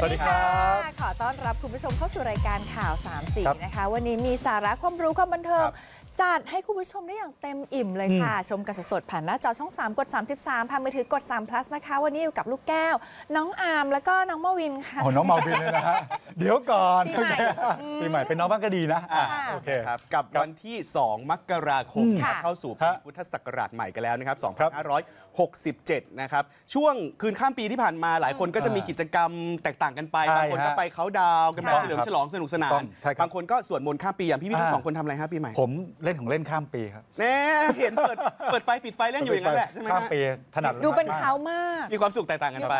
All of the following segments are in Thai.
สวัสดีครับ ขอต้อนรับคุณผู้ชมเข้าสู่รายการข่าว3สีนะคะ วันนี้มีสาระความรู้ความบันเทิงจัดให้คุณผู้ชมได้อย่างเต็มอิ่มเลยค่ะ ชมกันสดๆผ่านหน้าจอช่อง 3 กด 33ผ่านมือถือกด3 plus นะคะวันนี้อยู่กับลูกแก้วน้องอามแล้วก็น้องมาวินค่ะโอ้น้องมาวินเลยนะฮะ เดี๋ยวก่อนปีใหม่ปีใหม่เป็นน้องบ้างก็ดีนะอ่าโอเคครับ กับวันที่ 2 มกราคมเข้าสู่ปีพุทธศักราชใหม่กันแล้วนะครับ 2567 นะครับช่วงคืนข้ามปีที่ผ่านมาหลายคนก็จะมีกิจกรรมแตกต่างกันไปบางคนก็ไปเขาดาวกันไปเฉลิมฉลองสนุกสนานบางคนก็สวดมนต์ข้ามปีอย่างพี่พี่ทั้งสองคนทำอะไรฮะปีใหม่ผมเล่นของเล่นข้ามปีครับแน่เห็นเปิด เปิดไฟปิดไฟเล่นอยู่อย่างนั้นแหละใช่ไหมข้ามปี ถนัดดูเป็นเขามาก มีความสุขแตกต่างกันไป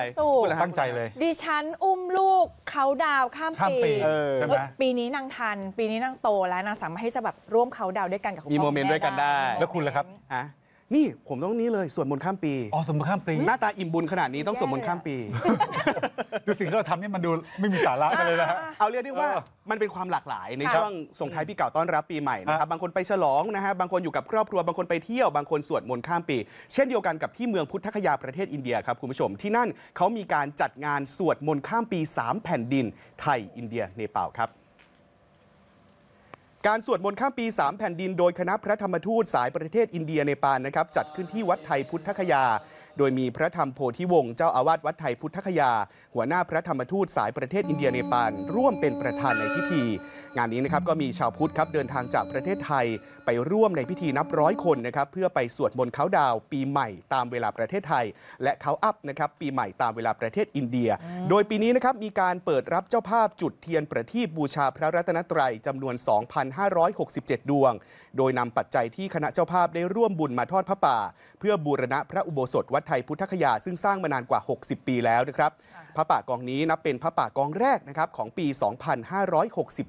ตั้งใจเลย ดิฉันอุ้มลูกเขาดาวข้ามปีปีใช่ไหมปีนี้นางทัน ปีนี้นางโตแล้วนางสามารถให้จะแบบร่วมเขาดาวด้วยกันกับคุณมพ่อแม่นได้ แล้วคุณล่ะครับ่ะนี่ผมต้องนี้เลยส่วนบนต์ข้ามปีอ๋อสมมติข้ามปีหน้าตาอิ่มบุญขนาดนี้ต้องสวดมนต์ข้ามปีดูสิ่งที่เราทำนี่มันดูไม่มีสาระเลยนะเอาเรียกได้ว่ามันเป็นความหลากหลายในช่วงส่งท้ายปีเก่าต้อนรับปีใหม่นะครับบางคนไปฉลองนะฮะบางคนอยู่กับครอบครัวบางคนไปเที่ยวบางคนสวดมนต์ข้ามปี เช่นเดียวกันกับที่เมืองพุทธคยาประเทศอินเดียครับคุณผู้ชมที่นั่นเขามีการจัดงานสวดมนต์ข้ามปี 3 แผ่นดินไทยอินเดียเนปาลครับการสวดมนต์ข้ามปี 3 แผ่นดินโดยคณะพระธรรมทูตสายประเทศอินเดียในปานนะครับ จัดขึ้นที่วัดไทยพุทธคยาโดยมีพระธรรมโพธิวงศ์เจ้าอาวาสวัดไทยพุทธคยา หัวหน้าพระธรรมทูตสายประเทศอินเดียเนปาลร่วมเป็นประธานในพิธี งานนี้นะครับก็มีชาวพุทธครับเดินทางจากประเทศไทย ไปร่วมในพิธีนับร้อยคนนะครับเพื่อไปสวดมนต์เขาดาว ปีใหม่ตามเวลาประเทศไทย และเขาอัพนะครับปีใหม่ตามเวลาประเทศอินเดีย โดยปีนี้นะครับมีการเปิดรับเจ้าภาพจุดเทียนประทีปบูชาพระรัตนตรัยจำนวน 2,567 ดวง โดยนำปัจจัยที่คณะเจ้าภาพได้ร่วมบุญมาทอดพระป่า เพื่อบูรณะพระอุโบสถวัดไทยพุทธคยาซึ่งสร้างมานานกว่า 60 ปีแล้วนะครับ พระป่ากองนี้นับเป็นพระป่ากองแรกนะครับ ของปี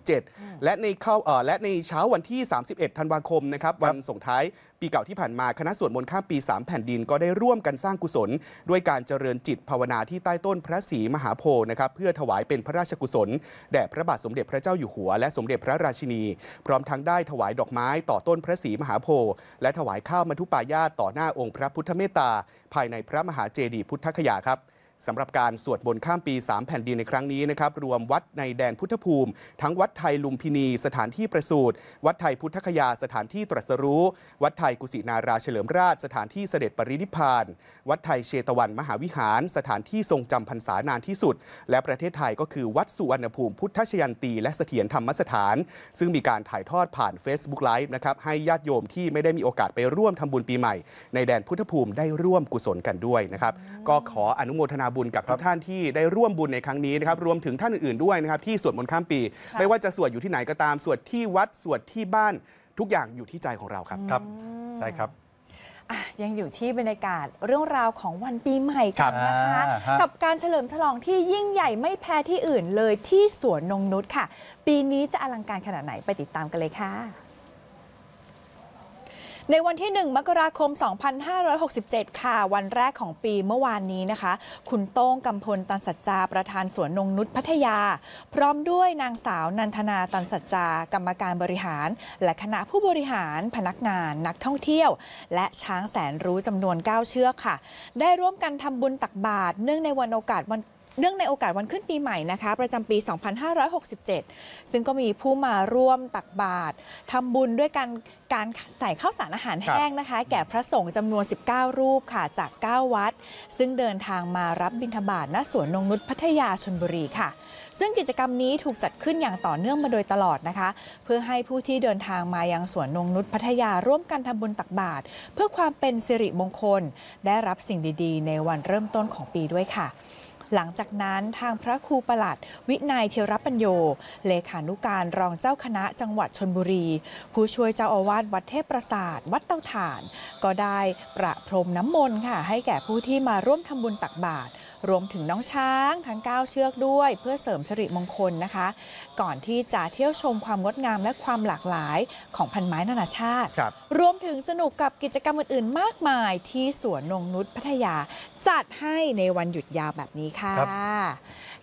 2567 และในเข้าและในเช้าวันที่ 31 ธันวาคมนะครับ วันส่งท้ายปีเก่าที่ผ่านมาคณะสวดมนต์ข้ามปี3แผ่นดินก็ได้ร่วมกันสร้างกุศล ด้วยการเจริญจิตภาวนาที่ใต้ต้นพระศรีมหาโพธิ์นะครับเพื่อถวายเป็นพระราชกุศลแด่พระบาทสมเด็จพระเจ้าอยู่หัวและสมเด็จพระราชินี พร้อมทั้งได้ถวายดอกไม้ต่อต้นพระศรีมหาโพธิ์และถวายข้าวมัทุปายาตต่อหน้าองค์พระพุทธเมตตาภายในพระมหาเจดีย์พุทธคยาครับสำหรับการสวดบนข้ามปี 3 แผ่นดินในครั้งนี้นะครับ รวมวัดในแดนพุทธภูมิ ทั้งวัดไทยลุมพินี สถานที่ประสูติวัดไทยพุทธคยาสถานที่ตรัสรู้ วัดไทยกุสินาราเฉลิมราชสถานที่เสด็จปรินิพานวัดไทยเชตวันมหาวิหาร สถานที่ทรงจำพรรษานานที่สุด และประเทศไทยก็คือวัดสุวรรณภูมิ พุทธชยันตีและเสถียรธรรมสถาน ซึ่งมีการถ่ายทอดผ่าน Facebook Live นะครับให้ญาติโยมที่ไม่ได้มีโอกาสไปร่วมทำบุญปีใหม่ ในแดนพุทธภูมิได้ร่วมกุศลกันด้วยนะครับก็ขออนุโมทนาบุญกับทุกท่านที่ได้ร่วมบุญในครั้งนี้นะครับ รวมถึงท่านอื่นๆด้วยนะครับ ที่สวดมนต์ข้ามปี ไม่ว่าจะสวดอยู่ที่ไหนก็ตาม สวดที่วัด สวดที่บ้านทุกอย่างอยู่ที่ใจของเราครับครับใช่ครับ ยังอยู่ที่บรรยากาศเรื่องราวของวันปีใหม่กันนะคะะกับการเฉลิมฉลองที่ยิ่งใหญ่ไม่แพ้ที่อื่นเลยที่สวนนงนุชค่ะ ปีนี้จะอลังการขนาดไหนไปติดตามกันเลยค่ะในวันที่ 1 มกราคม 2567 ค่ะ วันแรกของปีเมื่อวานนี้นะคะ คุณโต้งกำพลตันสัจจาประธานสวนนงนุ์พัทยา พร้อมด้วยนางสาวนันทนาตันสัจจา กรรมการบริหาร และคณะผู้บริหารพนักงานนักท่องเที่ยว และช้างแสนรู้จำนวน9เชือกค่ะ ได้ร่วมกันทำบุญตักบาตรเนื่องในวันโอกาสวันเนื่องในโอกาสวันขึ้นปีใหม่นะคะประจำปี 2567 ซึ่งก็มีผู้มาร่วมตักบาตรทำบุญด้วยการการใส่ข้าวสารอาหารแห้งนะคะ แก่พระสงฆ์จำนวน 19 รูปค่ะจาก 9 วัด ซึ่งเดินทางมารับบิณฑบาตณสวนนงนุษย์พัทยาชนบุรีค่ะ ซึ่งกิจกรรมนี้ถูกจัดขึ้นอย่างต่อเนื่องมาโดยตลอดนะคะ เพื่อให้ผู้ที่เดินทางมายังสวนนงนุษย์พัทยาร่วมกันทำบุญตักบาตรเพื่อความเป็นสิริมงคลได้รับสิ่งดีๆ ในวันเริ่มต้นของปีด้วยค่ะหลังจากนั้นทางพระครูประหลัด วินัยเทรปัญโย เลขานุการรองเจ้าคณะจังหวัดชนบุรี ผู้ช่วยเจ้าอาวาสวัดเทพประสาทวัดเตาถ่าน ก็ได้ประพรมน้ำมนต์ค่ะให้แก่ผู้ที่มาร่วมทำบุญตักบาตรรวมถึงน้องช้าง ทั้ง9เชือกด้วย เพื่อเสริมสิริมงคลนะคะ ก่อนที่จะเที่ยวชมความงดงามและความหลากหลายของพันไม้นานาชาติ รวมถึงสนุกกับกิจกรรมอื่น ๆ มากมายที่สวนนงนุษย์พัทยา จัดให้ในวันหยุดยาวแบบนี้ค่ะ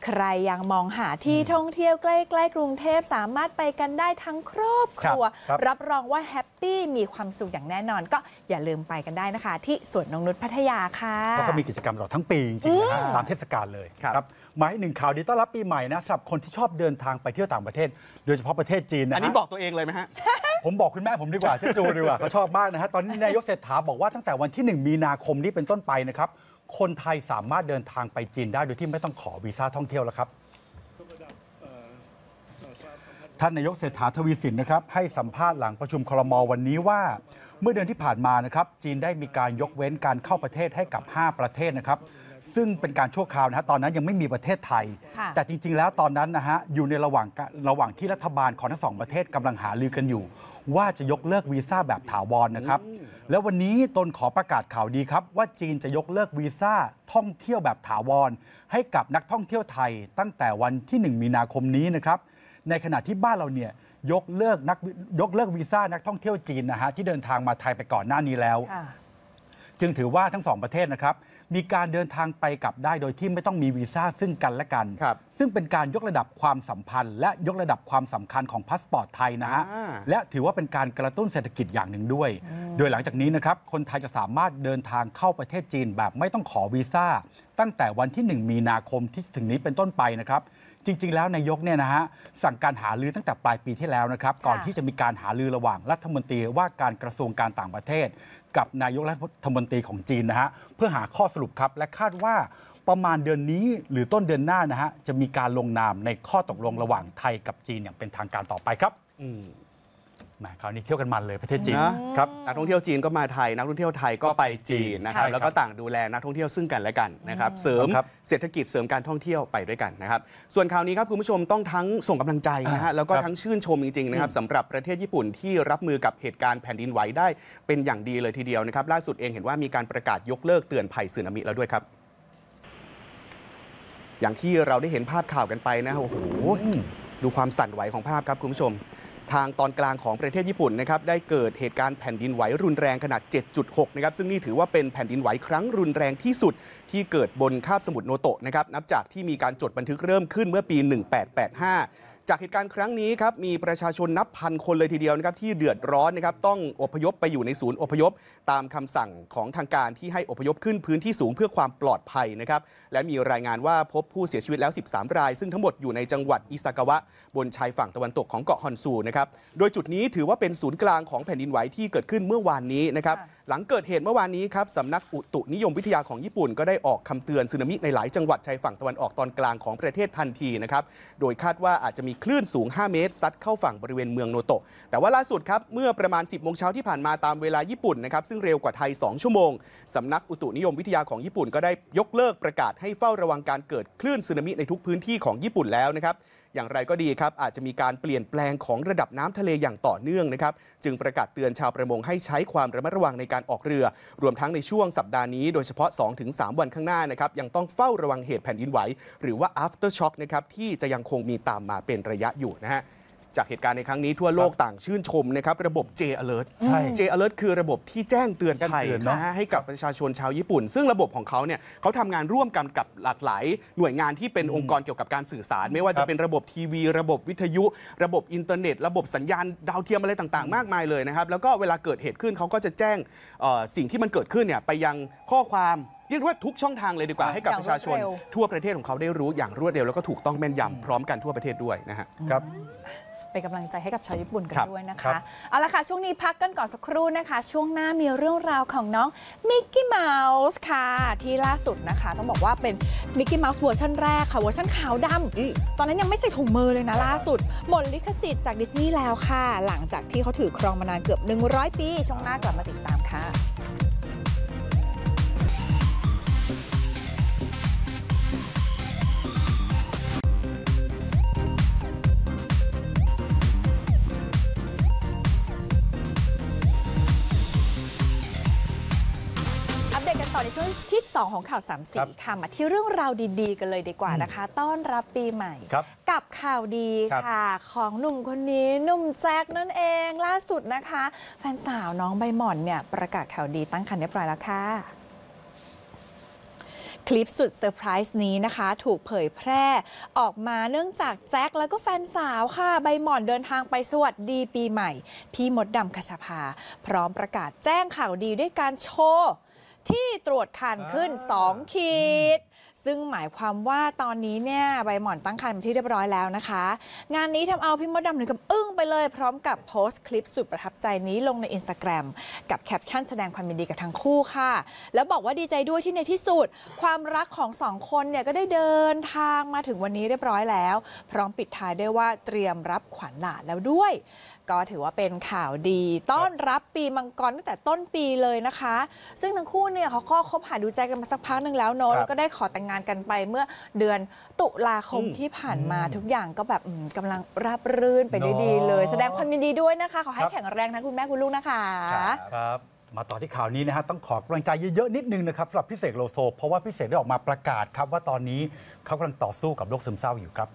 ใครยังมองหาที่ท่องเที่ยวใกล้ ๆ กรุงเทพสามารถไปกันได้ทั้งครอบครัว รับรองว่าแฮปปี้ มีความสุขอย่างแน่นอน ก็อย่าลืมไปกันได้นะคะ ที่สวนนงนุชพัทยาค่ะเพราะเขามีกิจกรรมตลอดทั้งปีจริงๆนะตามเทศกาลเลย ครับหมายหนึ่งข่าวดีต้อนรับปีใหม่นะสำหรับคนที่ชอบเดินทางไปเที่ยวต่างประเทศโดยเฉพาะประเทศจีนนะอันนี้บอกตัวเองเลยไหมฮะผมบอกคุณแม่ผมดีกว่าเจาจูดีกว่าเขาชอบมากนะฮะตอนนี้นายกเศรษฐาบอกว่าตั้งแต่วันที่ 1 มีนาคมนี้เป็นต้นไปนะครับคนไทยสามารถเดินทางไปจีนได้โดยที่ไม่ต้องขอวีซ่าท่องเที่ยวแล้วครับ ท่านนายกเศรษฐาทวีสินนะครับ ให้สัมภาษณ์หลังประชุมคลมวันนี้ว่า เมื่อเดือนที่ผ่านมานะครับ จีนได้มีการยกเว้นการเข้าประเทศให้กับ 5 ประเทศนะครับซึ่งเป็นการชั่วคราวนะฮะตอนนั้นยังไม่มีประเทศไทย แต่จริงๆ แล้วตอนนั้นนะฮะอยู่ในระหว่างระหว่างที่รัฐบาลของทั้งสองประเทศกำลังหารือกันอยู่ ว่าจะยกเลิกวีซ่าแบบถาวรนะครับ แล้ววันนี้ตนขอประกาศข่าวดีครับ ว่าจีนจะยกเลิกวีซ่าท่องเที่ยวแบบถาวรให้กับนักท่องเที่ยวไทยตั้งแต่วันที่ 1 มีนาคมนี้นะครับ ในขณะที่บ้านเราเนี่ยยกเลิกนักยกเลิกวีซ่านักท่องเที่ยวจีนนะฮะที่เดินทางมาไทยไปก่อนหน้านี้แล้วจึงถือว่าทั้งสองประเทศนะครับมีการเดินทางไปกลับได้โดยที่ไม่ต้องมีวีซ่าซึ่งกันและกัน ครับ ซึ่งเป็นการยกระดับความสัมพันธ์และยกระดับความสำคัญของพาสปอร์ตไทยนะฮะ และถือว่าเป็นการกระตุ้นเศรษฐกิจอย่างหนึ่งด้วย โดยหลังจากนี้นะครับ คนไทยจะสามารถเดินทางเข้าประเทศจีนแบบไม่ต้องขอวีซ่าตั้งแต่วันที่ 1 มีนาคมที่ถึงนี้เป็นต้นไปนะครับจริงๆ แล้วนายกเนี่ยนะฮะสั่งการหารือตั้งแต่ปลายปีที่แล้วนะครับก่อนที่จะมีการหารือระหว่างรัฐมนตรีว่าการกระทรวงการต่างประเทศ กับนายกรัฐมนตรีของจีนนะฮะเพื่อหาข้อสรุปครับและคาดว่าประมาณเดือนนี้หรือต้นเดือนหน้านะฮะจะมีการลงนามในข้อตกลงระหว่างไทยกับจีนอย่างเป็นทางการต่อไปครับอืมมหมคราวนี้เที่ยวกันมันเลยประเทศจีนนะครับนักท่องเที่ยวจีนก็มาไทยนักท่องเที่ยวไทยก็ไปจีนนะครับ แล้วก็ต่างดูแลนักท่องเที่ยวซึ่งกันและกันนะครับเสริมเศรษฐกิจเสริมการท่องเที่ยวไปด้วยกันนะครับส่วนคราวนี้ครับคุณผู้ชมต้องทั้งส่งกำลังใจนะฮะแล้วก็ทั้งชื่นชมจริงๆนะครับสำหรับประเทศญี่ปุ่นที่รับมือกับเหตุการณ์แผ่นดินไหวได้เป็นอย่างดีเลยทีเดียวนะครับ ล่าสุดเองเห็นว่ามีการประกาศยกเลิกเตือนภัยสึนามิแล้วด้วยครับ อย่างที่เราได้เห็นภาพข่าวกันไปนะโอ้โหดูความสั่นไหวของภาพครับคุณผู้ชมทางตอนกลางของประเทศญี่ปุ่นนะครับได้เกิดเหตุการณ์แผ่นดินไหวรุนแรงขนาด 7.6 นะครับซึ่งนี่ถือว่าเป็นแผ่นดินไหวครั้งรุนแรงที่สุด ที่เกิดบนคาบสมุทรโนโตะนะครับนับจากที่มีการจดบันทึกเริ่มขึ้นเมื่อปี 1885จากเหตุการณ์ครั้งนี้ครับมีประชาชนนับพันคนเลยทีเดียวนะครับที่เดือดร้อนนะครับต้องอพยพไปอยู่ในศูนย์อพยพ ตามคำสั่งของทางการที่ให้อพยพขึ้นพื้นที่สูงเพื่อความปลอดภัยนะครับและมีรายงานว่าพบผู้เสียชีวิตแล้ว 13 ราย ซึ่งทั้งหมดอยู่ในจังหวัดอิซากาวะ บนชายฝั่งตะวันตกของเกาะฮอนซูนะครับโดยจุดนี้ถือว่าเป็นศูนย์กลางของแผ่นดินไหวที่เกิดขึ้นเมื่อวานนี้นะครับหลังเกิดเหตุเมื่อวานนี้ครับสำนักอุตุนิยมวิทยาของญี่ปุ่นก็ได้ออกคำเตือนสึนามิในหลายจังหวัดชายฝั่งตะวันออกตอนกลางของประเทศทันทีนะครับ โดยคาดว่าอาจจะมีคลื่นสูง 5 เมตร ซัดเข้าฝั่งบริเวณเมืองโนโตะแต่ว่าล่าสุดครับ เมื่อประมาณ 10 โมงเช้าที่ผ่านมาตามเวลาญี่ปุ่นนะครับซึ่งเร็วกว่าไทย 2 ชั่วโมงสำนักอุตุนิยมวิทยาของญี่ปุ่นก็ได้ยกเลิกประกาศให้เฝ้าระวังการเกิดคลื่นสึนามิในทุกพื้นที่ของญี่ปุ่นแล้วนะครับอย่างไรก็ดีครับ อาจจะมีการเปลี่ยนแปลงของระดับน้ำทะเลอย่างต่อเนื่องนะครับ จึงประกาศเตือนชาวประมงให้ใช้ความระมัดระวังในการออกเรือ รวมทั้งในช่วงสัปดาห์นี้โดยเฉพาะ 2-3 วันข้างหน้านะครับ ยังต้องเฝ้าระวังเหตุแผ่นดินไหว หรือว่า after shock นะครับ ที่จะยังคงมีตามมาเป็นระยะอยู่นะฮะจากเหตุการณ์ในครั้งนี้ ทั่วโลกต่างชื่นชมนะครับ ระบบ J Alert ใช่ J Alert คือระบบที่แจ้งเตือนภัยนะฮะให้กับประชาชนชาวญี่ปุ่น ซึ่งระบบของเขาเนี่ยเขาทำงานร่วมกันกับหลากหลาย หน่วยงานที่เป็นองค์กรเกี่ยวกับการสื่อสาร ไม่ว่าจะเป็นระบบทีวี ระบบวิทยุ ระบบอินเทอร์เน็ต ระบบสัญญาณดาวเทียมอะไรต่างๆมากมายเลยนะครับแล้วก็เวลาเกิดเหตุขึ้นเขาก็จะแจ้งสิ่งที่มันเกิดขึ้นเนี่ยไปยังข้อความเรียกว่าทุกช่องทางเลยดีกว่า ให้กับประชาชน ทั่วประเทศของเขาได้รู้อย่างรวดเร็วแล้วก็ถูกต้องแม่นยำพร้อมกันทั่วประเทศด้วยนะฮะครับเป็นกำลังใจให้กับชาวญี่ปุ่นกันด้วยนะคคะเอาละค่ะ ช่วงนี้พักกันก่อนสักครู่นะคะ ช่วงหน้ามีเรื่องราวของน้องมิกกี้เมาส์ค่ะ ที่ล่าสุดนะคะ ต้องบอกว่าเป็นมิกกี้เมาส์เวอร์ชันแรกค่ะเวอร์ชันขาวดำตอนนั้นยังไม่ใส่ถุงมือเลยนะ ล่าสุด หมดลิขสิทธิ์จากดิสนีย์แล้วค่ะ หลังจากที่เขาถือครองมานานเกือบ 100 ปีช่วงหน้ากลับมาติดตามค่ะในช่วงที่ 2 ของข่าวสามสีค่ะมาที่เรื่องราวดีๆกันเลยดีกว่านะคะ ต้อนรับปีใหม่ กับข่าวดีค่ะ ของหนุ่มคนนี้หนุ่มแจ็คนั่นเองล่าสุดนะคะ แฟนสาวน้องใบหม่อนเนี่ยประกาศข่าวดีตั้งครรภ์เรียบร้อยแล้วค่ะ คลิปสุดเซอร์ไพรส์นี้นะคะ ถูกเผยแพร่ออกมาเนื่องจากแจ็คแล้วก็แฟนสาวค่ะใบหมอนเดินทางไปสวัสดีปีใหม่พี่มดดำคชาภาพร้อมประกาศแจ้งข่าวดีด้วยการโชว์ที่ตรวจคันขึ้น2ขีดซึ่งหมายความว่าตอนนี้เนี่ยใบหมอนตั้งคันเป็นที่เรียบร้อยแล้วนะคะ งานนี้ทำเอาพี่มดดำถึงกับอึ้งไปเลย พร้อมกับโพสต์คลิปสุดประทับใจนี้ลงในอินสตาแกรมกับแคปชั่นแสดงความยินดีกับทั้งคู่ค่ะ แล้วบอกว่าดีใจด้วยที่ในที่สุด ความรักของสองคนเนี่ยก็ได้เดินทางมาถึงวันนี้เรียบร้อยแล้ว พร้อมปิดท้ายด้วยว่าเตรียมรับขวัญหลานแล้วด้วยก็ถือว่าเป็นข่าวดี ต้อนรับปีมังกรตั้งแต่ต้นปีเลยนะคะ ซึ่งทั้งคู่เนี่ยเขาก็คบหาดูใจกันมาสักพักหนึ่งแล้วเนาะแล้วก็ได้ขอแต่งงานกันไปเมื่อเดือนตุลาคมที่ผ่านมาทุกอย่างก็แบบกำลังราบรื่นไปด้ดีเลย แสดงความยินดีด้วยนะคะ ขอให้แข็งแรงทั้งคุณแม่คุณลูกนะคะครับมาต่อที่ข่าวนี้นะฮะต้องขอกำลังใจเยอะๆนิดนึงนะครับสำหรับพิเศษโลโซเพราะว่าพิเศษได้ออกมาประกาศครับ ว่าตอนนี้เขากำลังต่อสู้กับโรคซึมเศร้าอยู่ครับ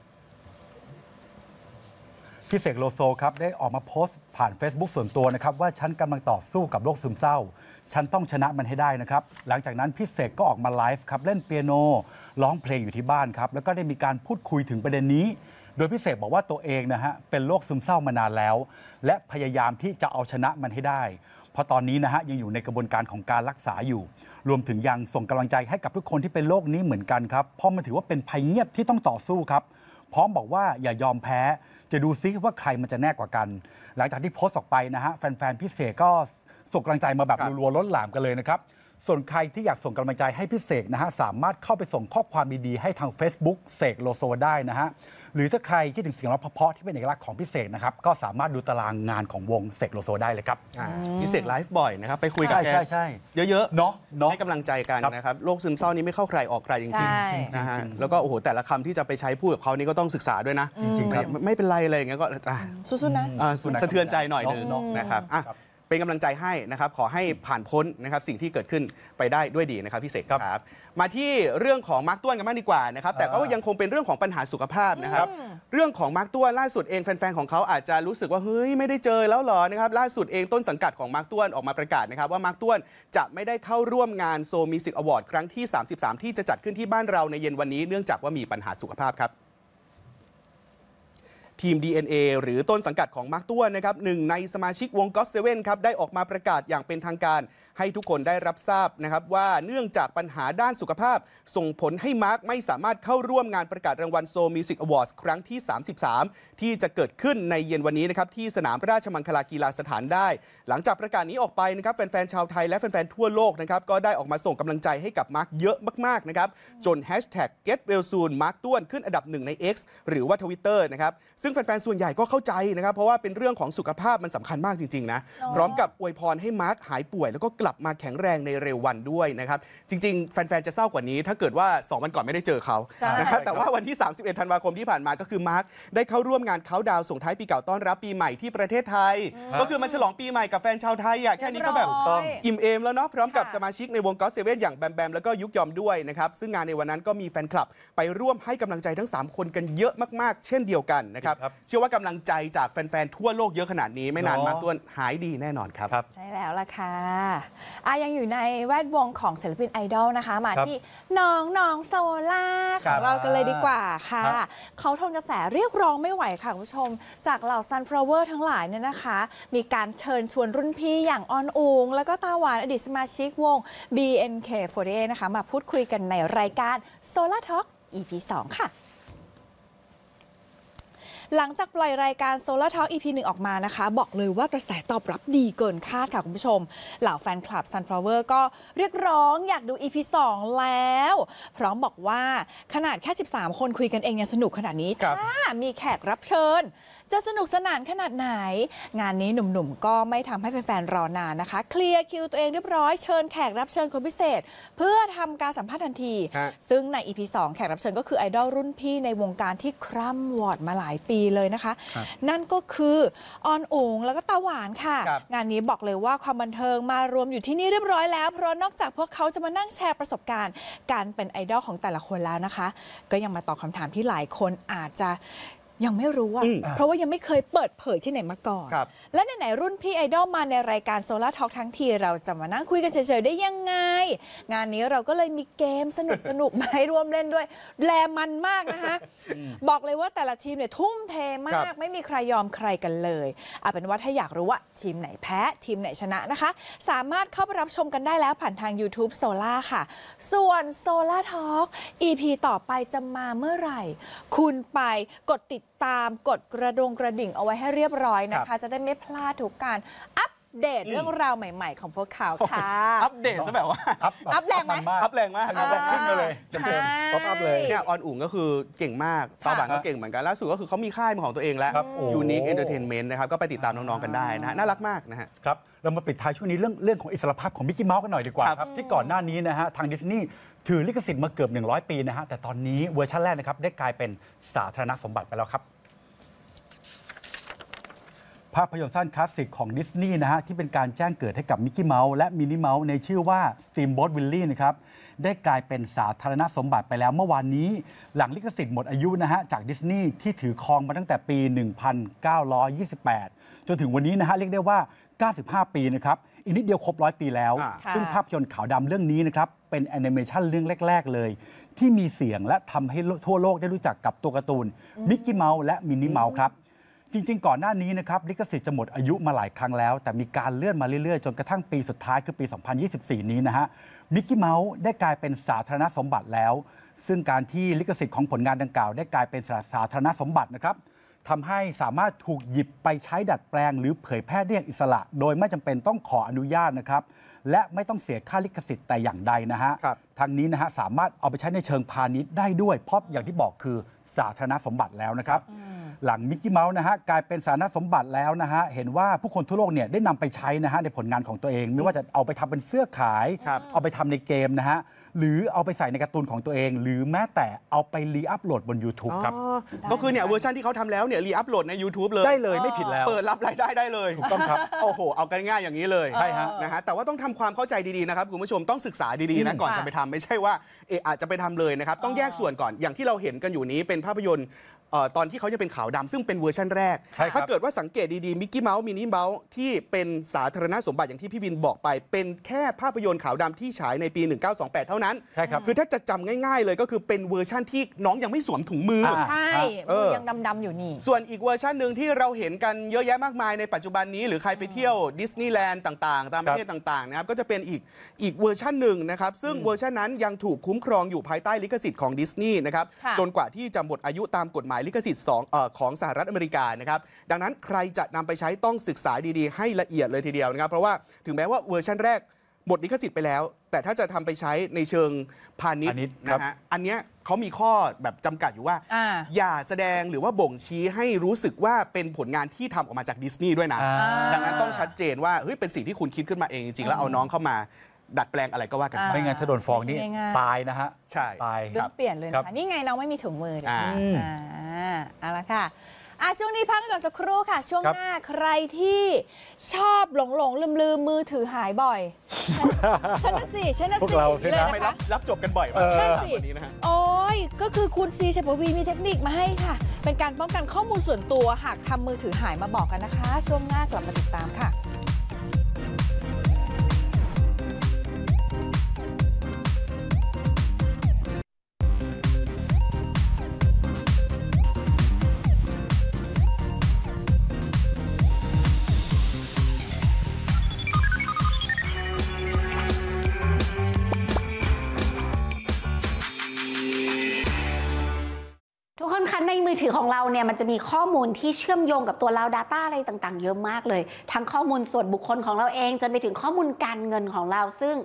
พี่เสกโลโซครับได้ออกมาโพสต์ผ่าน Facebook ส่วนตัวนะครับ ว่าฉันกำลังต่อสู้กับโรคซึมเศร้าฉันต้องชนะมันให้ได้นะครับ หลังจากนั้นพี่เสกก็ออกมาไลฟ์ครับเล่นเปียโนร้องเพลงอยู่ที่บ้านครับแล้วก็ได้มีการพูดคุยถึงประเด็นนี้ โดยพี่เสกบอกว่าตัวเองนะฮะเป็นโรคซึมเศร้ามานานแล้ว และพยายามที่จะเอาชนะมันให้ได้ เพราะตอนนี้นะฮะยังอยู่ในกระบวนการของการรักษาอยู่ รวมถึงยังส่งกำลังใจให้กับทุกคนที่เป็นโรคนี้เหมือนกันครับเพราะมันถือว่าเป็นภัยเงียบที่ต้องต่อสู้ครับพร้อมบอกว่าอย่ายอมแพ้ จะดูซิว่าใครมันจะแน่กว่ากัน หลังจากที่โพสต์ออกไปนะฮะแฟนๆพิเศษก็ส่งกำลังใจมาแบบรัวๆล้นหลามกันเลยนะครับ ส่วนใครที่อยากส่งกำลังใจให้พิเศษนะฮะสามารถเข้าไปส่งข้อความดีๆให้ทาง Facebook เสกโลโซได้นะฮะหรือถ้าใครคิดถึงเสียงร้องเพาะ ที่เป็นเอกลักษณ์ของพิเศษนะครับ ก็สามารถดูตารางงานของวงเสกโลโซได้เลยครับ พิเศษไลฟ์บ่อยนะครับ ไปคุยกับใช่แกใช่ใช่เยอะๆเนาะเนาะให้กำลังใจกันนะครับโรคซึมเศร้านี้ไม่เข้าใครออกใครจริงๆนะฮะแล้วก็ โอ้โหแต่ละคำที่จะไปใช้พูดกับเขานี่ก็ต้องศึกษาด้วยนะ จริงๆครับไม่ไม่เป็นไรอะไรอย่างเงี้ยก็อ่สู้ๆนะอ่สะเทือนใจหน่อยนึงนอะนครับอ่ะครับเป็นกำลังใจให้นะครับขอให้ผ่านพ้นนะครับสิ่งที่เกิดขึ้นไปได้ด้วยดีนะครับพี่เสกครับมาที่เรื่องของ มาร์กต้วนกันบ้างดีกว่านะครับแต่ก็ยังคงเป็นเรื่องของปัญหาสุขภาพนะครับเรื่องของมาร์กต้วนล่าสุดเองแฟนๆของเขาอาจจะรู้สึกว่าเฮ้ยไม่ได้เจอแล้วหรอนะครับล่าสุดเองต้นสังกัดของมาร์กต้วนออกมาประกาศนะครับว่ามาร์กต้วนจะไม่ได้เข้าร่วมงานโซมิสิกอวอร์ดครั้งที่33 ที่จะจัดขึ้นที่บ้านเราในเย็นวันนี้เนื่องจากว่ามีปัญหาสุขภาพครับทีม DNA หรือต้นสังกัดของ มาร์กตัวนะครับหนึ่งในสมาชิกวงก็อตเซเว่นครับได้ออกมาประกาศอย่างเป็นทางการให้ทุกคนได้รับทราบนะครับว่าเนื่องจากปัญหาด้านสุขภาพ ส่งผลให้มาร์กไม่สามารถเข้าร่วมงานประกาศรางวัลโซมิวสิกอวอร์ดครั้งที่ 33 ที่จะเกิดขึ้นในเย็นวันนี้นะครับที่สนามราชมังคลากีฬาสถานได้ หลังจากประกาศนี้ออกไปนะครับแฟนๆชาวไทยและแฟนๆทั่วโลกนะครับก็ได้ออกมาส่งกำลังใจให้กับมาร์กเยอะมากๆนะครับจนแฮชแท็ก get well soon มาร์กต้วนขึ้นอันดับหนึ่งใน X หรือว่าทวิตเตอร์นะครับซึ่งแฟนๆส่วนใหญ่ก็เข้าใจนะครับเพราะว่าเป็นเรื่องของสุขภาพมันสำคัญมากจริงๆนะพร้อมกับอวยพรให้มาร์กหายป่วยแล้วก็กลับับมาแข็งแรงในเร็ววันด้วยนะครับ จริงๆ แฟน ๆ จะเศร้ากว่านี้ ถ้าเกิดว่า 2 วันก่อนไม่ได้เจอเขาแต่ว่าวันที่ 31 ธันวาคมที่ผ่านมาก็คือมาร์คได้เข้าร่วมงานเขาดาวส่งท้ายปีเก่าต้อนรับปีใหม่ที่ประเทศไทย ก็คือมาฉลองปีใหม่กับแฟนชาวไทยอ่ะแค่นี้ก็แบบอิ่มเอมแล้วเนาะพร้อมกับสมาชิกในวงก็เซเว่นอย่างแบมแบมแล้วก็ยุกยอมด้วยนะครับซึ่งงานในวันนั้นก็มีแฟนคลับ ไปร่วมให้กำลังใจทั้ง3คนกันเยอะมากๆ เช่นเดียวกันนะครับเชื่อว่ากำลังใจจากแฟนๆทั่วโลกเยอะขนาดนี้ ไม่นานมาตัวหายดีแน่นอนครับใช่แล้วล่ะค่ะอายังอยู่ในแวดวงของศิลปินไอดอลนะคะมาที่น้องน้องโซล่าของเรากันเลยดีกว่าค่ะเขาทนกระแสเรียกร้องไม่ไหวค่ะคุณผู้ชม จากเหล่าซันฟลาเวอร์ทั้งหลายเนี่ยนะคะ มีการเชิญชวนรุ่นพี่อย่างออนอุงแล้วก็ตาหวานอดีตสมาชิกวง BNK48 นะคะ มาพูดคุยกันในรายการ Solar Talk EP 2 ค่ะหลังจากปล่อยรายการโซลา็อ l อีพีหนึ่งออกมานะคะ บอกเลยว่ากระแสตอบรับดีเกินคาดค่ะ คุณผู้ชม เหล่าแฟนคลับ Sunflower ก็เรียกร้องอยากดูอีสองแล้ว พร้อมบอกว่าขนาดแค่ 13 คนคุยกันเองยังสนุกขนาดนี้ถ้ามีแขกรับเชิญ จะสนุกสนานขนาดไหน งานนี้หนุ่มๆ ก็ไม่ทำให้แฟนๆ รอนานนะคะ เคลียร์คิวตัวเองเรียบร้อยเชิญแขกรับเชิญคนพิเศษ เพื่อทำการสัมภาษณ์ทันที ซึ่งในอีสองแขกรับเชิญก็คือไอดอลรุ่นพี่ในวงการที่คร่ำวอดมาหลายปีีเลยนะคะ นั่นก็คือออนโองแล้วก็ตาหวานค่ะ งานนี้บอกเลยว่าความบันเทิงมารวมอยู่ที่นี่เรียบร้อยแล้ว เพราะนอกจากพวกเขาจะมานั่งแชร์ประสบการณ์ การเป็นไอดอลของแต่ละคนแล้วนะคะ ก็ยังมาตอบคาถามที่หลายคนอาจจะยังไม่รู้อ่ะ เพราะว่ายังไม่เคยเปิดเผยที่ไหนมาก่อน และไหนๆรุ่นพี่ไอดอลมาในรายการโซล่าทอล์กทั้งทีเราจะมานั่งคุยกันเฉยๆได้ยังไง งานนี้เราก็เลยมีเกมสนุกสนุกมาให้ร่วมเล่นด้วยแรมันมากนะคะบอกเลยว่าแต่ละทีมเนี่ยทุ่มเทมาก ไม่มีใครยอมใครกันเลย เอาเป็นว่าถ้าอยากรู้ว่าทีมไหนแพ้ ทีมไหนชนะนะคะ สามารถเข้าไปรับชมกันได้แล้วผ่านทาง YouTube โซล่าค่ะส่วนโซล่าทอล์ก EP ต่อไปจะมาเมื่อไหร่ คุณไปกดติดตามกดกระดงกระดิ่งเอาไว้ให้เรียบร้อยนะคะ จะได้ไม่พลาดทุกการอัปเดตเรื่องราวใหม่ ๆ ของพวกเขาค่ะ อัปเดตซะแบบว่า อัปแรงมากอัปแรงมาก อัปแรงขึ้นมาเลยจำเป็นป๊อปอัพเลยเนี่ยออนอุ่งก็คือเก่งมากตาบังก็เก่งเหมือนกัน ล่าสุดก็คือเขามีค่ายของตัวเองแล้ว ยูนิคเอนเตอร์เทนเมนต์นะครับ ก็ไปติดตามน้อง ๆ กันได้นะ น่ารักมากนะฮะ ครับ เรามาปิดท้ายช่วงนี้เรื่องเรื่องของอิสรภาพของมิกกี้เมาส์กันหน่อยดีกว่าครับ ที่ก่อนหน้านี้นะฮะ ทางดิสนีย์ถือลิขสิทธิ์มาเกือบ100 ปีนะฮะ แต่ตอนนี้เวอร์ชันแรกนะครับได้กลายเป็นสาธารณสมบัติไปแล้วครับภาพยนตร์สั้นคลาสสิกของดิสนีย์นะฮะ ที่เป็นการแจ้งเกิดให้กับมิกกี้เมาส์และมินนี่เมาส์ในชื่อว่า Steamboat Willie นะครับ ได้กลายเป็นสาธารณสมบัติไปแล้วเมื่อวานนี้ หลังลิขสิทธิ์หมดอายุนะฮะ จากดิสนีย์ที่ถือครองมาตั้งแต่ปี 1928 จนถึงวันนี้นะฮะ เรียกได้ว่า 95 ปีนะครับอีกนิดเดียวครบร้อยปีแล้วซึ่งภาพยนตร์ขาวดำเรื่องนี้นะครับเป็นแอนิเมชันเรื่องแรกๆ เลย ที่มีเสียงและทำให้ทั่วโลกได้รู้จักกับตัวการ์ตูนมิกกี้เมาส์และมินนี่เมาส์ครับจริงๆ ก่อนหน้านี้นะครับลิขสิทธิ์จะหมดอายุมาหลายครั้งแล้ว แต่มีการเลื่อนมาเรื่อยๆจนกระทั่งปีสุดท้ายคือปี 2024 นี้นะฮะมิกกี้เมาส์ได้กลายเป็นสาธารณสมบัติแล้ว ซึ่งการที่ลิขสิทธิ์ของผลงานดังกล่าว ได้กลายเป็นสาธารณสมบัตินะครับทำให้สามารถถูกหยิบไปใช้ดัดแปลง หรือเผยแพร่เรีย่งอิสระ โดยไม่จำเป็นต้องขออนุญาตนะครับ และไม่ต้องเสียค่าลิขสิทธิ์แต่อย่างใดนะฮะทางนี้นะฮะสามารถเอาไปใช้ในเชิงพาณิชย์ได้ด้วยเพราะอย่างที่บอกคือสาธารณสมบัติแล้วนะครับหลังมิกกี้เมาส์นะฮะกลายเป็นสารสมบัติแล้วนะฮะเห็นว่าผู้คนทั่วโลกเนี่ยได้นำไปใช้นะฮะในผลงานของตัวเอง ไม่ว่าจะเอาไปทำเป็นเสื้อขาย เอาไปทำในเกมนะฮะ หรือเอาไปใส่ในการ์ตูนของตัวเอง หรือแม้แต่เอาไปรีอัพโหลดบน YouTube ครับก็คือเนี่ยเวอร์ชันที่เขาทำแล้วเนี่ยรีอัพโหลดใน YouTube เลย ได้เลย ไม่ผิดแล้ว เปิดรับรายได้ได้เลยถูกต้องครับโอ้โหเอากันง่ายอย่างนี้เลยใช่ฮะนะฮะแต่ว่าต้องทำความเข้าใจดีๆนะครับคุณผู้ชมต้องศึกษาดีๆนะก่อนจะไปทำไม่ใช่ว่าเอออาจจะไปทำเลยนะครับต้องแยกส่วนก่อนอย่างที่เราเห็นกันอยู่นี้เป็นภาพยนตร์ตอนที่เขายังเป็นขาวดำซึ่งเป็นเวอร์ชั่นแรก ถ้าเกิดว่าสังเกตดีๆ มิกกี้เมาส์ มินิเมาส์ที่เป็นสาธารณสมบัติอย่างที่พี่วินบอกไป เป็นแค่ภาพยนตร์ขาวดำที่ฉายในปี 1928 เท่านั้นใช่ครับคือถ้าจะจำง่ายๆเลยก็คือเป็นเวอร์ชั่นที่น้องยังไม่สวมถุงมืออใช่มันยังดำๆอยู่นี่ ส่วนอีกเวอร์ชันหนึ่งที่เราเห็นกันเยอะแยะมากมายในปัจจุบันนี้หรือใครไปเที่ยวดิสนีย์แลนด์ต่างๆตามประเทศต่างๆนะครับก็จะเป็นอีกอีกเวอร์ชันหนึ่งนะครับซึ่งเวอร์ชันนั้นยังถูกคุ้มครองอยู่ภายใต้ลิขสิทธิ์ของดิสนีย์นะครับจนกว่าที่จะหมดอายุตามกฎหมายายลิขสิทธิ์ของสหรัฐอเมริกานะครับ ดังนั้นใครจะนำไปใช้ต้องศึกษาดีๆ ให้ละเอียดเลยทีเดียวนะครับ เพราะว่าถึงแม้ว่าเวอร์ชันแรกหมดลิขสิทธิ์ไปแล้ว แต่ถ้าจะทำไปใช้ในเชิงพาณิชย์นะฮะอันนี้เขามีข้อแบบจำกัดอยู่ว่าออย่าแสดงหรือว่าบ่งชี้ให้รู้สึกว่าเป็นผลงานที่ทำออกมาจากดิสนีย์ด้วยนะดังนั้นต้องชัดเจนว่าเฮ้ยเป็นสิ่งที่คุณคิดขึ้นมาเองจริงๆแล้วเอาน้องเข้ามาดัดแปลงอะไรก็ว่ากันไม่งั้นถ้าโดนฟ้องนี่ตายนะฮะ ใช่ ตายเรื่องเปลี่ยนเลยนะคะ นี่ไงน้องไม่มีถุงมือเยอ่าอ่าเอาละค่ะอ่ะช่วงนี้พักก่อนสักครู่ค่ะ ช่วงหน้าใครที่ชอบหลงหลงลืมลืมมือถือหายบ่อยฉันน่ะสิฉันน่ะพวสิกเรานะลยไม่นะรับรับจบกันบ่อยมากน่สิวันนี้นะฮะโอ้ยก็คือคุณซีเฉพวีมีเทคนิคมาให้ค่ะ เป็นการป้องกันข้อมูลส่วนตัว หากทำมือถือหายมาบอกกันนะคะ ช่วงหน้ากลับมาติดตามค่ะอของเราเนี่ยมันจะมีข้อมูลที่เชื่อมโยงกับตัวเรา Data อะไรต่างๆ เยอะมากเลยทั้งข้อมูลส่วนบุคคลของเราเองจนไปถึงข้อมูลการเงินของเรา ซึ่ง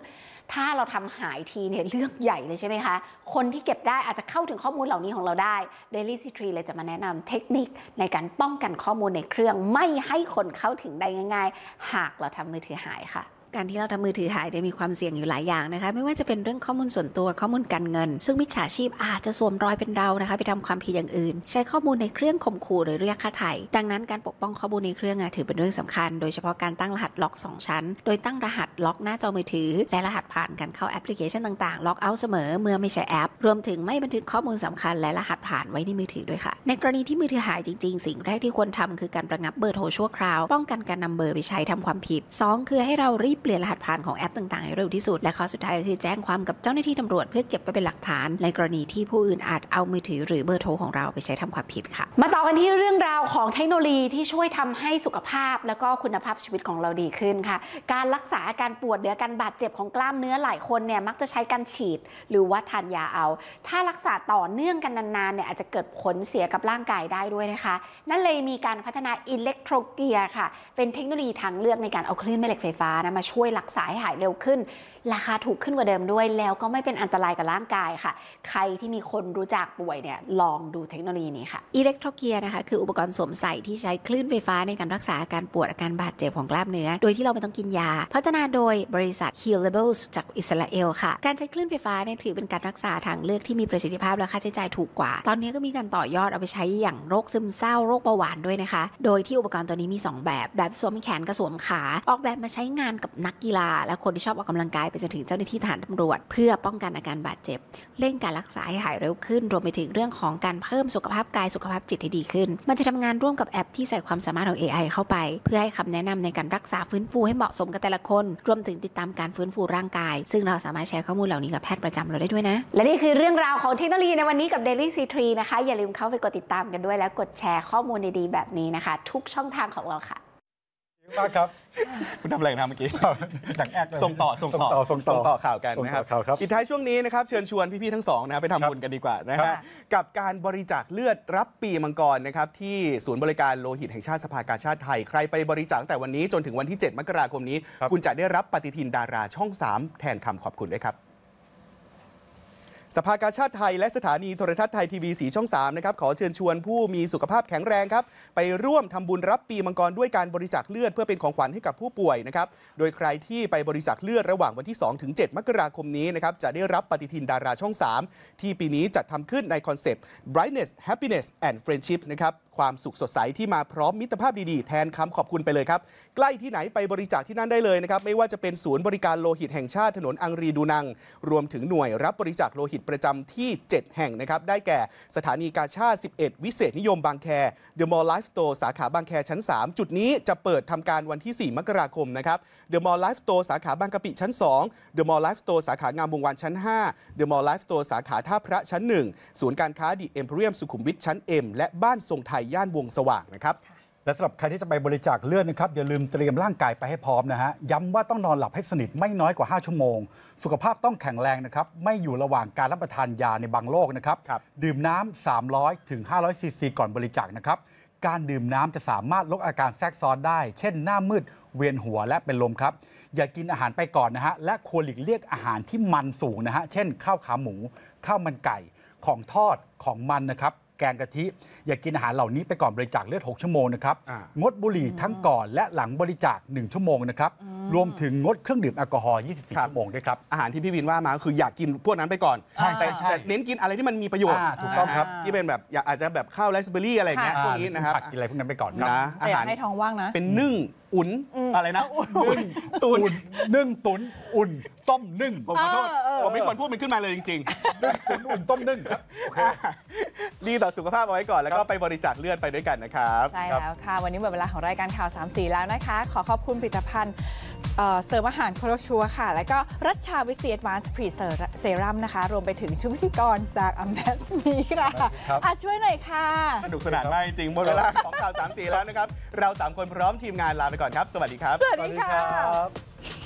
ถ้าเราทำหายทีเนี่ยเรื่องใหญ่เลยใช่ไหมคะ คนที่เก็บได้อาจจะเข้าถึงข้อมูลเหล่านี้ของเราได้ Daily c t r ีเลยจะมาแนะนำเทคนิคในการป้องกันข้อมูลในเครื่องไม่ให้คนเข้าถึงได้ง่าย ๆ หากเราทำมือถือหายค่ะการที่เราทำมือถือหายได้มีความเสี่ยงอยู่หลายอย่างนะคะไม่ว่าจะเป็นเรื่องข้อมูลส่วนตัวข้อมูลการเงิน ซึ่งมิจฉาชีพอาจจะสวมรอยเป็นเรานะคะไปทำความผิดอย่างอื่น ใช้ข้อมูลในเครื่องข่มขู่ หรือเรียกค่าไถ่ดังนั้นการปกป้องข้อมูลในเครื่องถือเป็นเรื่องสำคัญ โดยเฉพาะการตั้งรหัสล็อก2ชั้น โดยตั้งรหัสล็อกหน้าจอมือถือและรหัสผ่านการเข้าแอปพลิเคชันต่างๆล็อกเอาเสมอเมื่อไม่ใช้แอป รวมถึงไม่บันทึกข้อมูลสำคัญและรหัสผ่านไว้ในมือถือด้วยค่ะในกรณีที่มือถือหายจริงๆสิ่งแรกที่ควรทำคือการประงับเบอร์โทรชั่วคราว ป้องกันการนำเบอร์ไปใช้ทำความผิด 2 คือให้เรารีบปลี่ยนรหัสผ่านของแอปต่าง ๆให้เร็วที่สุด และข้อสุดท้ายคือแจ้งความกับเจ้าหน้าที่ตำรวจ เพื่อเก็บไว้เป็นหลักฐานในกรณีที่ผู้อื่นอาจเอามือถือ หรือเบอร์โทรของเราไปใช้ทำความผิดค่ะ มาต่อกันที่เรื่องราวของเทคโนโลยีที่ช่วยทำให้สุขภาพและก็คุณภาพชีวิตของเราดีขึ้นค่ะการรักษาอาการปวดเดือการบาดเจ็บของกล้ามเนื้อหลายคนเนี่ยมักจะใช้การฉีด หรือว่าทานยาเอา ถ้ารักษาต่อเนื่องกันนานๆเนี่ยอาจจะเกิดผลเสียกับร่างกายได้ด้วยนะคะ นั่นเลยมีการพัฒนาอิเล็กโทรเกียร์ค่ะ เป็นเทคโนโลยีทางเลือกในการเอาคลื่นแม่เหล็กไฟฟ้านะมาชช่วยรักษาให้หายเร็วขึ้น ราคาถูกขึ้นกว่าเดิมด้วย แล้วก็ไม่เป็นอันตรายกับร่างกายค่ะ ใครที่มีคนรู้จักป่วยเนี่ยลองดูเทคโนโลยีนี้ค่ะอิเล็กโทรเกียนะคะคืออุปกรณ์สวมใส่ที่ใช้คลื่นไฟฟ้าในการรักษาอาการปวดอาการบาดเจ็บของกล้ามเนื้อ โดยที่เราไม่ต้องกินยา พัฒนาโดยบริษัท Healables จากอิสราเอลค่ะการใช้คลื่นไฟฟ้าเนี่ยถือเป็นการรักษาทางเลือกที่มีประสิทธิภาพและค่าใช้จ่ายถูกกว่า ตอนนี้ก็มีการต่อยอดเอาไปใช้อย่างโรคซึมเศร้าโรคเบาหวานด้วยนะคะ โดยที่อุปกรณ์ตัวนี้มี 2 แบบ แบบสวมแขนกับสวมขาออกแบบมาใช้งานกับนักกีฬา และคนที่ชอบออกกำลังกายไปจนถึงเจ้าหน้าที่ทหารตำรวจ เพื่อป้องกันอาการบาดเจ็บ เร่งการรักษาให้หายเร็วขึ้น รวมไปถึงเรื่องของการเพิ่มสุขภาพกายสุขภาพจิตให้ดีขึ้น มันจะทำงานร่วมกับแอปที่ใส่ความสามารถของ AI เข้าไป เพื่อให้คำแนะนำในการรักษาฟื้นฟูให้เหมาะสมกับแต่ละคนรวมถึงติดตามการฟื้นฟูร่างกาย ซึ่งเราสามารถแชร์ข้อมูลเหล่านี้กับแพทย์ประจำเราได้ด้วยนะ และนี่คือเรื่องราวของเทคโนโลยีในวันนี้กับ Daily C3 นะคะ อย่าลืมเข้าไปกดติดตามกันด้วย และกดแชร์ข้อมูลดีๆแบบนี้นะคะ ทุกช่องทางของเราค่ะมากครับ คุณทำอะไรนะเมื่อกี้ดังแอดส่งต่อ ส่งต่อ ส่งต่อข่าวกันนะครับอีกท้ายช่วงนี้นะครับเชิญชวนพี่ๆทั้งสองนะครับไปทำบุญกันดีกว่านะฮะกับการบริจาคเลือดรับปีมังกรนะครับที่ศูนย์บริการโลหิตแห่งชาติสภากาชาติไทย ใครไปบริจาคแต่วันนี้จนถึงวันที่ 7มกราคมนี้ คุณจะได้รับปฏิทินดาราช่อง 3 แทนคำขอบคุณด้วยครับสภากาชาติไทยและสถานีโทรทัศน์ไทยทีวีสีช่อง3นะครับขอเชิญชวนผู้มีสุขภาพแข็งแรงครับ ไปร่วมทำบุญรับปีมังกรด้วยการบริจาคเลือด เพื่อเป็นของขวัญให้กับผู้ป่วยนะครับ โดยใครที่ไปบริจาคเลือดระหว่างวันที่2ถึง7มกราคมนี้นะครับจะได้รับปฏิทินดาราช่อง 3 ที่ปีนี้จัดทำขึ้นในคอนเซปต์ brightness happiness and friendship นะครับความสุขสดใสที่มาพร้อมมิตรภาพดีๆ แทนคำขอบคุณไปเลยครับ ใกล้ที่ไหนไปบริจาคที่นั่นได้เลยนะครับ ไม่ว่าจะเป็นศูนย์บริการโลหิตแห่งชาติถนนอังรีดูนัง รวมถึงหน่วยรับบริจาคโลหิตประจำที่ 7 แห่งนะครับ ได้แก่สถานีกาชาติ 11 วิเศษนิยมบางแคเดอะมอลล์ไลฟ์สโตร์สาขาบางแคชั้น 3 จุดนี้จะเปิดทำการวันที่ 4 มกราคมนะครับเดอะมอลล์ไลฟ์สโตร์สาขาบางกะปิชั้น2เดอะมอลล์ไลฟ์สโตร์สาขางามวงวานชั้น5เดอะมอลล์ไลฟ์สโตร์สาขาท่าพระชั้น1ศูนย์การค้าดีเอ็มพเรียมสุขุมวิทชั้น M และบ้านทรงไทยย่านวงสว่างนะครับ และสำหรับใครที่จะไปบริจาคเลือดนะครับ อย่าลืมเตรียมร่างกายไปให้พร้อมนะฮะย้ำว่าต้องนอนหลับให้สนิทไม่น้อยกว่า5ชั่วโมงสุขภาพต้องแข็งแรงนะครับ ไม่อยู่ระหว่างการรับประทานยาในบางโรคนะครับรบดื่มน้ำ300ถึง500ซีซีก่อนบริจาคนะครับ การดื่มน้ำจะสามารถลดอาการแทรกซ้อนได้ เช่น หน้ามืดเวียนหัวและเป็นลมครับอย่ากินอาหารไปก่อนนะฮะและควรหลีกเลี่ยงอาหารที่มันสูงนะฮะเช่นข้าวขาหมูข้าวมันไก่ของทอดของมันนะครับแกงกะทิอย่ากกินอาหารเหล่านี้ไปก่อนบริจาคเลือด6ชั่วโมงนะครับงดบุหรี่ทั้งก่อนและหลังบริจาค1 ชั่วโมงนะครับรวมถึงงดเครื่องดื่มแอลกอฮอล์24ชั่วโมงด้วยครับอาหารที่พี่วินว่ามาก็คืออยากกินพวกนั้นไปก่อนใช่ใช่เน้นกินอะไรที่มันมีประโยชน์ถูกต้องครับที่เป็นแบบอาจจะแบบข้าวไรซ์เบอร์รี่อะไรเงี้ยพวกนี้นะครับผักกินอะไรพวกนั้นไปก่อนนะอาหารให้ท้องว่างนะเป็นนึ่งอุ่นอะไรนะนึ่งตุนนึ่งตุนอุ่น ต้มนึ่งผมขอโทษผมไม่ควรพูดมันขึ้นมาเลยจริงๆนึ่งตุนอุ่นต้มนึ่งครับดีตาสุขภาพเอาไว้ก่อนแล้วก็ไปบริจาคเลือดไปด้วยกันนะครับ ใช่แล้วค่ะ วันนี้หมดเวลาของรายการข่าว3ามสีแล้วนะคะขอขอบคุณผลิตภัณฑ์เสริมอาหารโคโรชัวค่ะ แล้วก็รัชชาวิเศษวานสปพรีเซรั่มนะคะ รวมไปถึงชุมพิกรจากอัมเบสมีค่ะช่วยหน่อยค่ะ สนุกสนานมากจริงหมดเวลาของข่าว3ามสีแล้วนะครับ เรา3คนพร้อมทีมงานลาไปก่อนครับสวัสดีครับสวัสดีค่ะ